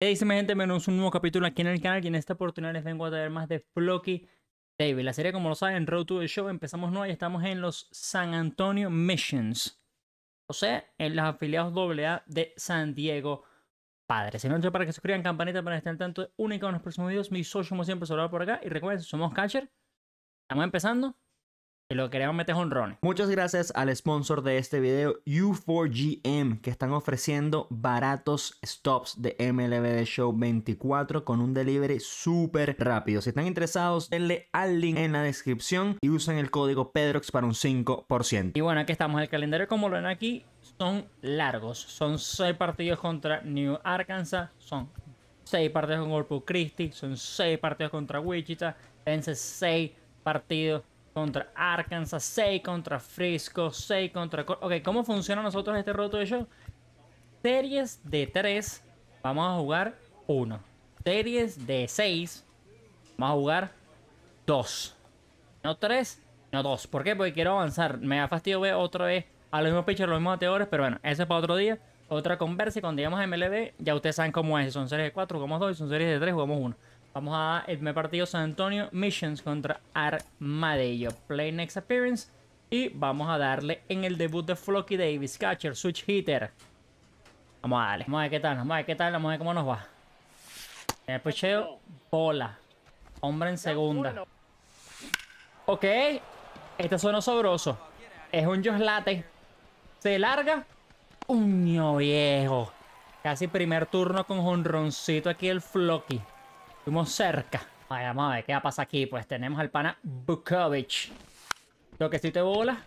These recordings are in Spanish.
Hey, dice mi gente? Menos un nuevo capítulo aquí en el canal y en esta oportunidad les vengo a traer más de Flocky David. La serie, como lo saben, Road to the Show, empezamos nueva y estamos en los San Antonio Missions. O sea, en los afiliados AA de San Diego Padre. no es para que se suscriban, campanita para estar al tanto únicos en los próximos videos. Mi socio, como siempre, se por acá. Y recuerden, somos Catcher. Estamos empezando. Y lo queremos meter es ron Muchas gracias al sponsor de este video, U4GM, que están ofreciendo baratos stops de MLB Show 24 con un delivery súper rápido. Si están interesados, denle al link en la descripción y usen el código PEDROX para un 5%. Y bueno, aquí estamos. El calendario, como lo ven aquí, son largos. Son 6 partidos contra New Arkansas, son 6 partidos con Corpus Christie son 6 partidos contra Wichita, vence 6 partidos contra Arkansas, 6 contra Frisco, 6 contra... Ok, ¿cómo funciona nosotros este roto de show? Series de 3, vamos a jugar 1. Series de 6, vamos a jugar 2. No 3, no 2. ¿Por qué? Porque quiero avanzar. Me da fastidio ver otra vez a los mismos pitchers, los mismos bateadores, pero bueno, ese es para otro día. Otra conversa y cuando llegamos a MLB, ya ustedes saben cómo es. Son series de 4, jugamos 2 y son series de 3, jugamos 1. Vamos a el primer partido San Antonio Missions contra Armadillo. Play next appearance. Y vamos a darle en el debut de Flocky Davis. Catcher, switch hitter. Vamos a darle. Vamos a ver qué tal, vamos a ver qué tal, vamos a ver cómo nos va. el eh, pucheo, bola. Hombre en segunda. Ok. Este suena sobroso. Es un Joslate. Se larga. Uño viejo. Casi primer turno con jonroncito aquí el Flocky. Estuvimos cerca. vaya vamos a ver qué va a pasar aquí. Pues tenemos al pana Bukovic. Toquecito te bola.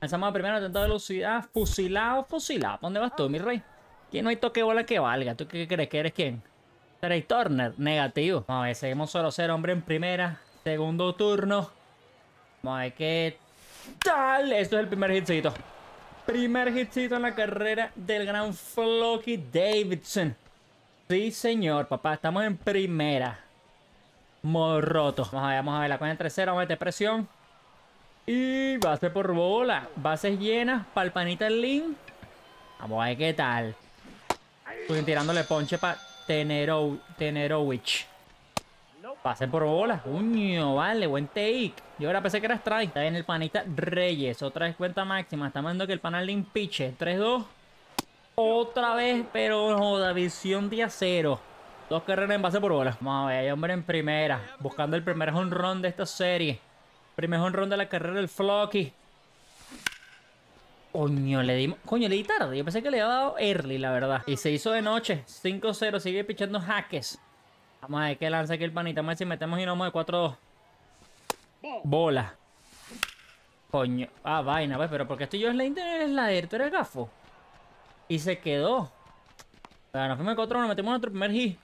Lanzamos a primera atentado de velocidad. Fusilado, fusilado. ¿Dónde vas tú, mi rey? Aquí no hay toque bola que valga. ¿Tú qué crees que eres quién? Trey Turner, negativo. Vamos a ver, seguimos solo ser, hombre en primera. Segundo turno. Vamos a ver qué tal. Esto es el primer hitcito. Primer hitcito en la carrera del gran Flocky Davidson. Sí, señor, papá. Estamos en primera. Morroto. Vamos a ver, vamos a ver. La cuenta en tercera, vamos a meter presión. Y base por bola. Bases llenas. Palpanita el link. Vamos a ver qué tal. Estoy tirándole ponche para Tenerowich. Pase por bola. Uño, vale, buen take. Yo ahora pensé que era strike. Está en el panita Reyes. Otra vez cuenta máxima. Estamos viendo que el panal link piche. 3-2. Otra vez, pero joda, visión día cero. Dos carreras en base por bola. Vamos a ver, hay hombre en primera. Buscando el primer run de esta serie. Primer run de la carrera del Flocky. Coño, le dimos. Coño, le di tarde. Yo pensé que le había dado early, la verdad. Y se hizo de noche. 5-0. Sigue pichando jaques. Vamos a ver qué lanza aquí el panita. Vamos si metemos y no de 4-2. Bola. Coño. Ah, vaina, pues, pero porque estoy yo en la internet, es la de tú eres gafo. Y se quedó. O nos fuimos en contra, nos metimos nuestro primer hit.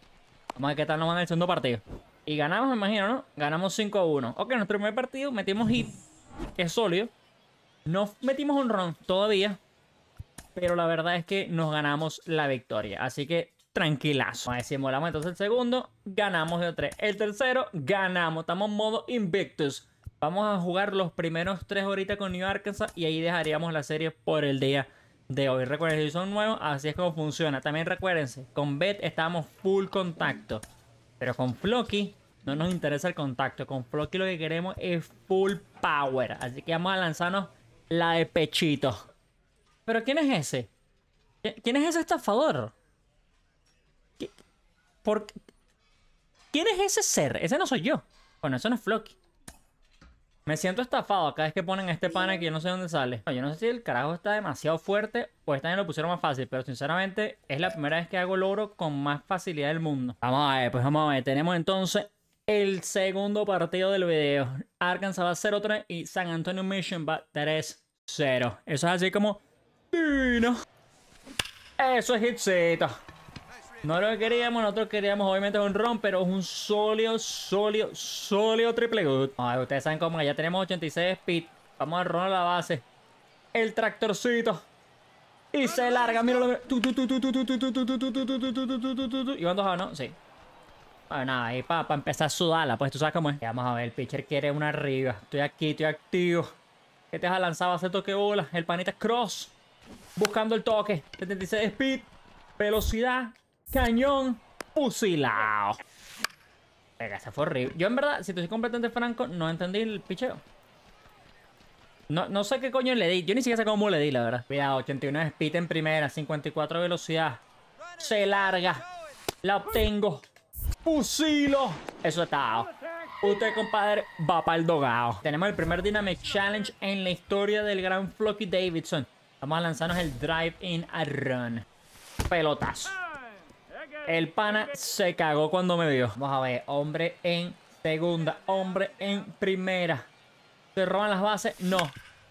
Vamos a ver qué tal nos va en el segundo partido. Y ganamos, me imagino, ¿no? Ganamos 5 a 1. Ok, nuestro primer partido metimos hit, que es sólido. No metimos un run todavía. Pero la verdad es que nos ganamos la victoria. Así que tranquilazo. Vamos a volamos entonces el segundo. Ganamos de 3. El tercero, ganamos. Estamos en modo Invictus. Vamos a jugar los primeros tres ahorita con New Arkansas. Y ahí dejaríamos la serie por el día de hoy. Recuerden, si son nuevos, así es como funciona. También recuérdense, con Bet estamos full contacto. Pero con Floki no nos interesa el contacto. Con Floki lo que queremos es full power. Así que vamos a lanzarnos la de pechito. Pero ¿quién es ese? ¿Quién es ese estafador? ¿Por ¿Quién es ese ser? Ese no soy yo. Bueno, eso no es Floki. Me siento estafado cada vez que ponen este pan aquí, yo no sé dónde sale. yo no sé si el carajo está demasiado fuerte o esta vez lo pusieron más fácil, pero sinceramente es la primera vez que hago logro con más facilidad del mundo. Vamos a ver, pues vamos a ver. Tenemos entonces el segundo partido del video. Arkansas va 0-3 y San Antonio Mission va 3-0. Eso es así como... Dino. Eso es hitsito. No lo queríamos, nosotros queríamos obviamente un ron, pero es un sólido, sólido, sólido triple good. ustedes saben cómo ya tenemos 86 speed. Vamos a ron a la base. El tractorcito. Y se larga, míralo. Y van dos a ¿no? Sí. Bueno, nada, ahí para empezar a sudarla, pues tú sabes cómo es. Vamos a ver, el pitcher quiere una arriba. Estoy aquí, estoy activo. Que te has lanzado a hacer toque bola. El panita cross. Buscando el toque. 76 speed. Velocidad. Cañón fusilado. Venga, se fue horrible. Yo en verdad, si te soy completamente franco, no entendí el picheo. No, sé qué coño le di. Yo ni siquiera sé cómo le di, la verdad. Cuidado, 81 speed en primera, 54 velocidad. Se larga. La obtengo. Fusilo. Eso está. Usted, compadre, va para el dogado. Tenemos el primer Dynamic Challenge en la historia del gran Flocky Davidson. Vamos a lanzarnos el Drive-In a Run. Pelotas. El pana se cagó cuando me dio. Vamos a ver, hombre en segunda, hombre en primera. ¿Se roban las bases? No.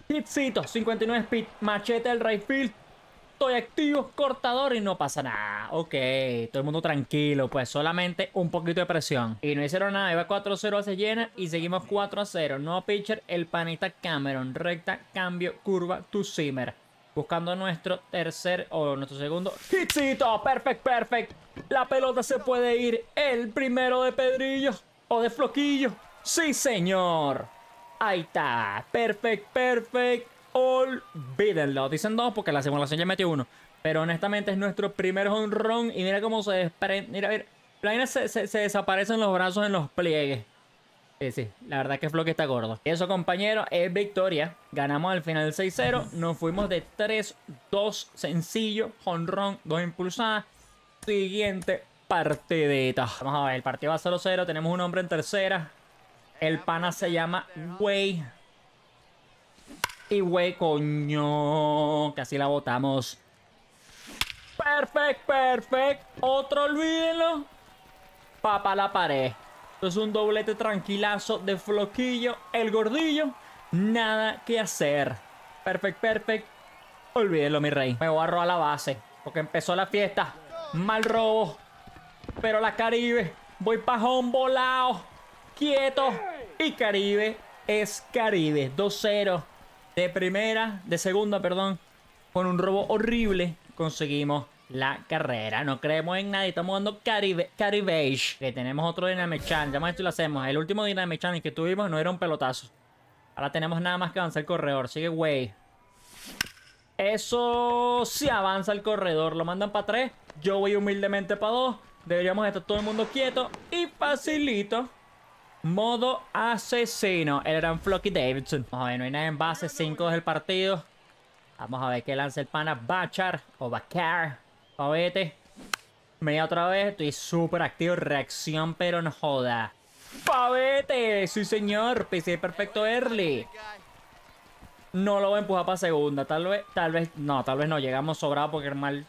Pitcito, 59 speed, machete el Rayfield Estoy activo, cortador y no pasa nada. Ok, todo el mundo tranquilo, pues solamente un poquito de presión. Y no hicieron nada, iba 4-0 hacia llena y seguimos 4-0. No pitcher, el panita Cameron. Recta, cambio, curva, tu simmer. Buscando nuestro tercer o nuestro segundo. ¡Hitsito! ¡Perfect, perfect! La pelota se puede ir. El primero de Pedrillo o de Floquillo. ¡Sí, señor! Ahí está. Perfect, perfect. Olvídenlo. Dicen dos porque la simulación ya metió uno. Pero honestamente es nuestro primer honrón. Y mira cómo se desprende. Mira, mira. La se, se, se desaparecen los brazos en los pliegues. Sí, la verdad es que está gordo. Eso, compañero es victoria. Ganamos al final 6-0. Nos fuimos de 3-2 sencillo. Honrón, Dos impulsadas. Siguiente partidita. Vamos a ver, el partido va 0-0. Tenemos un hombre en tercera. El pana se llama Wey Y Wey coño. Casi la botamos. Perfect, perfect. Otro olvídenlo. Papa la pared es un doblete tranquilazo de Floquillo, el gordillo. Nada que hacer. Perfect, perfect. Olvídelo, mi rey. Me voy a robar la base. Porque empezó la fiesta. Mal robo. Pero la Caribe. Voy pajón volado. Quieto. Y Caribe es Caribe. 2-0. De primera, de segunda, perdón. Con un robo horrible conseguimos la carrera. No creemos en nadie. Estamos dando Caribe, Caribage. Que tenemos otro Dynamic Challenge. ya más esto lo hacemos. El último Dynamic Challenge que tuvimos no era un pelotazo. Ahora tenemos nada más que avanzar el corredor. Sigue, güey. Eso se avanza el corredor. Lo mandan para tres. Yo voy humildemente para dos. Deberíamos estar todo el mundo quieto y facilito. Modo asesino. El gran Flocky Davidson. Vamos a ver, no hay nada en base. 5 del partido. Vamos a ver qué lanza el pana Bachar o Bachar. Me este. Mira otra vez, estoy súper activo, reacción pero no joda. ¡Pavete! Sí señor, PC perfecto early. No lo voy a empujar para segunda, tal vez, tal vez, no, tal vez no, llegamos sobrado porque mal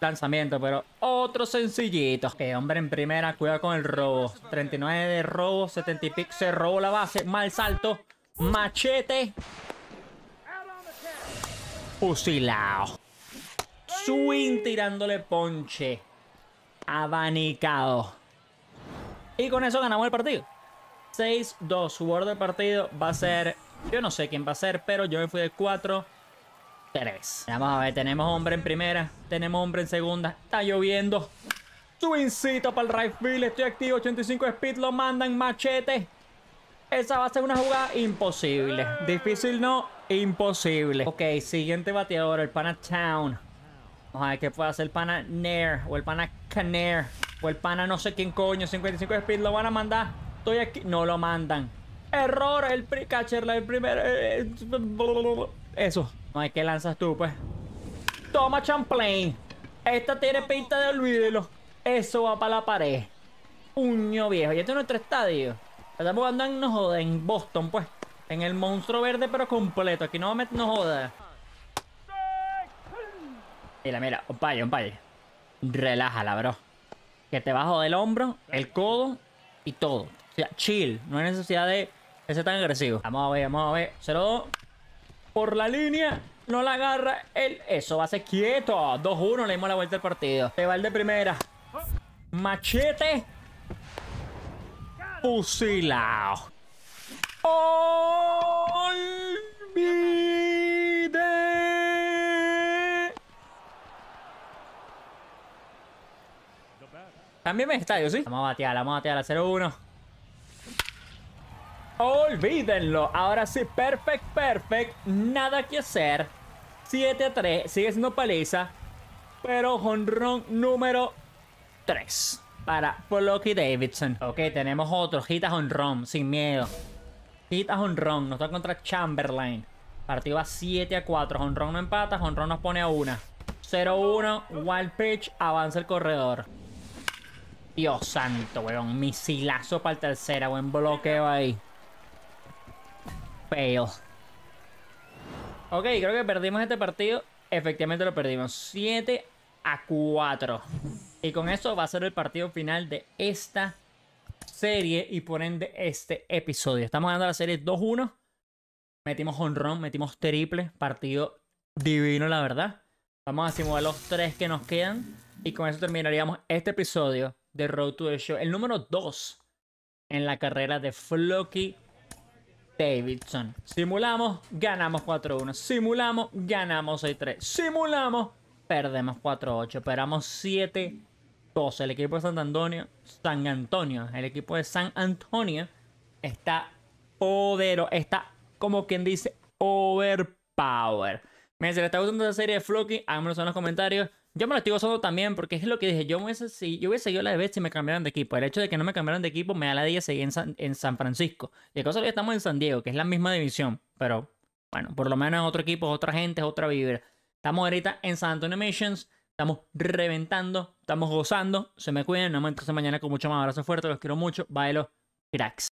lanzamiento, pero otro sencillito. Que hombre en primera, cuidado con el robo. 39 de robo, 70 y pico, se robó la base, mal salto, machete. Fusilado swing tirándole ponche. Abanicado. Y con eso ganamos el partido. 6-2. Su del partido va a ser... Yo no sé quién va a ser, pero yo me fui de 4. 3. Vamos a ver, tenemos hombre en primera, tenemos hombre en segunda, está lloviendo. Swingcito para el right field, estoy activo, 85 speed, lo mandan, machete. Esa va a ser una jugada imposible. Difícil no, imposible. Ok, siguiente bateador, el Pana Town. Vamos que ver qué hacer el pana Nair. O el pana Canair. O el pana no sé quién coño. 55 speed. Lo van a mandar. Estoy aquí. No lo mandan. Error. El pre catcher. El primero. Eh, eso. No hay que lanzas tú, pues. Toma Champlain. Esta tiene pinta de olvídelo. Eso va para la pared. Puño viejo. Y este es nuestro estadio. Estamos jugando en, no joda, en Boston, pues. En el monstruo verde, pero completo. Aquí no me no joda. Mira, mira, un Relaja, Relájala, bro. Que te bajo del hombro, el codo y todo. O sea, chill. No hay necesidad de ser tan agresivo. Vamos a ver, vamos a ver. 0-2. Por la línea. No la agarra el... Eso va a ser quieto. 2-1. Le dimos la vuelta al partido. Te va el de primera. Machete. Fusilado. ¡Oh! me está estadio, ¿sí? Vamos a batear, vamos a batear a 0-1. Olvídenlo. Ahora sí, perfect, perfect. Nada que hacer. 7 3. Sigue siendo paliza. Pero jonrón número 3. Para Flocky Davidson. Ok, tenemos otro. Hit a sin miedo. Hit a Nos toca contra Chamberlain. Partido a 7 a 4. Jonrón no empata. Honron nos pone a 1. 0-1. Wild pitch. Avanza el corredor. Dios santo, weón. Misilazo para el tercera. Buen bloqueo ahí. Fail. Ok, creo que perdimos este partido. Efectivamente lo perdimos. 7 a 4. Y con eso va a ser el partido final de esta serie y por ende este episodio. Estamos ganando la serie 2-1. Metimos honrón, metimos triple. Partido divino, la verdad. Vamos a simular los 3 que nos quedan. Y con eso terminaríamos este episodio de Road to the Show, el número 2 en la carrera de Flocky Davidson. Simulamos, ganamos 4-1. Simulamos, ganamos 6-3. Simulamos, perdemos 4-8. Esperamos 7-2. El equipo de San Antonio, San Antonio, el equipo de San Antonio está podero, está como quien dice overpower. Miren, si les está gustando esta serie de Flocky, háganmelo en los comentarios. Yo me lo estoy gozando también porque es lo que dije. Yo hubiese, yo seguido la de vez si me cambiaron de equipo. El hecho de que no me cambiaron de equipo me da la idea seguir en San, Francisco. Y cosa que estamos en San Diego, que es la misma división. Pero bueno, por lo menos otro equipo, otra gente, es otra vibra. Estamos ahorita en San Antonio Missions. Estamos reventando, estamos gozando. Se me cuiden. Nos vemos entonces mañana con mucho más abrazo fuerte. Los quiero mucho. Bailo. Cracks.